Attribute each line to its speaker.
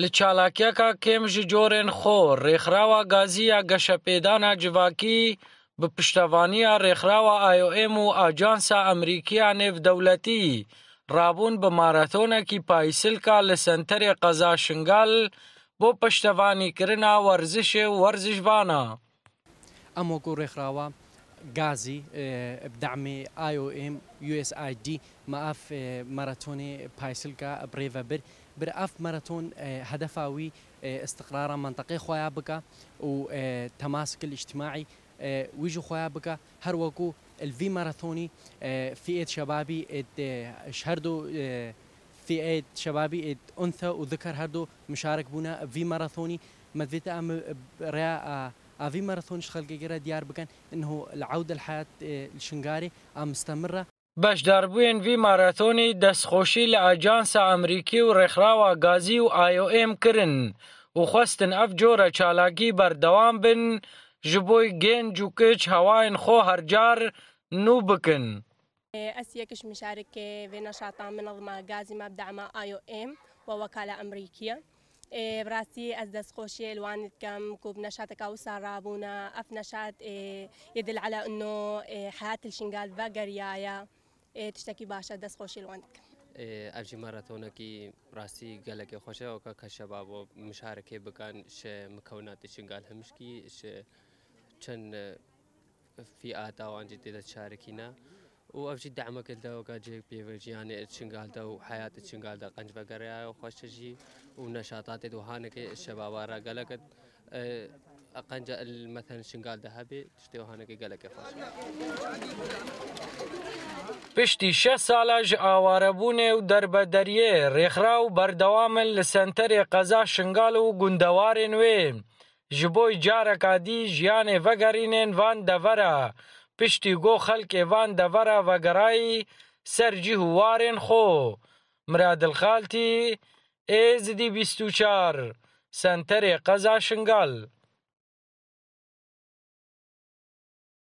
Speaker 1: لە چالاکیەکە کێمژی جۆرێن خۆر ڕێکخراوە گازیە گەشەپێدانە جواکی بە پشتەوانیە ڕێکخراوە ئایOM و ئاجانسا ئەمریکیا نێڤدەولەتی ڕابوون بە مارەتۆنێکی پایسلکە لە سنتەرێ قەزا شنگال بۆ پشتەوانیکردنا وەرزشێ وەرزشبانە
Speaker 2: ئەمۆکو ڕێکخراوە غازي اه، بدعم اي او ام يو اس اي دي ماف اه، ماراثون بايسلكا بريفا بر برأف ماراثون اه، هدفاوي استقرار منطقي خويا بكا وتماسك الاجتماعي ويجو خويا بكا هر وكو الفي ماراثوني فئة شبابي شهردو فئة شبابي أنثى وذكر هردو مشارك بونا في ماراثوني مدفيتا ام ريا افي ماراثونش خلقي قرا ديار بكن انه العوده لحياه الشنغاري مستمره
Speaker 1: بەشداربووین وی ماراتۆنی دەستخۆشی لە ئاجانسە ئەمریکی و ڕێکخراوە گازی و ئایOM کرن و خواستن ئەف جۆرە چالاکی بەردەوام بن ji بۆی گەنج و کچ هەواین خۆ هەرجار نو بکن.
Speaker 3: ئەس یەکش مشارکێ وێنەشاتان منەڵما گازی مەبدەما ئایOM وەوەکا لە ئەمریکیە. إيه، براسي از دسخوشي الوان كم كوب نشاط كاوسا رابونا اف نشاط إيه، يدل على انه إيه، حياه الشنغال باقريايا تشتكي باشا دسخوشي الوان كم
Speaker 4: افجی ماراتونه کی راستی گلک خوشه او که شباب و مشارکه بکن ش مکونات شنگال همش ش چند فئات آوان جدید شارکینا وافجي دعمك لدا وكاجي بيفج يعني تشنغالدا وحياتي تشنغالدا قنج بقريا وخش جي ونشاطاتي دوهانك الشباب ورا قالك قنج مثلا شنغالدا هبي تشتي وهانك قالك خوش
Speaker 1: پشتی شه ساله ژ آوارەبوونێ و دەربەدەریێ ڕێکخرا و بەردەوامن لە سنتەرێ قەزا شنگال و گوندەوارێن وێ ji bo carekadî jiyanê vegerînên van devera piştî xelkê van de vera vegerayî ser cih û warên xwe Miradilxaltî Êzidî bîst û çar Senterê qeza şingal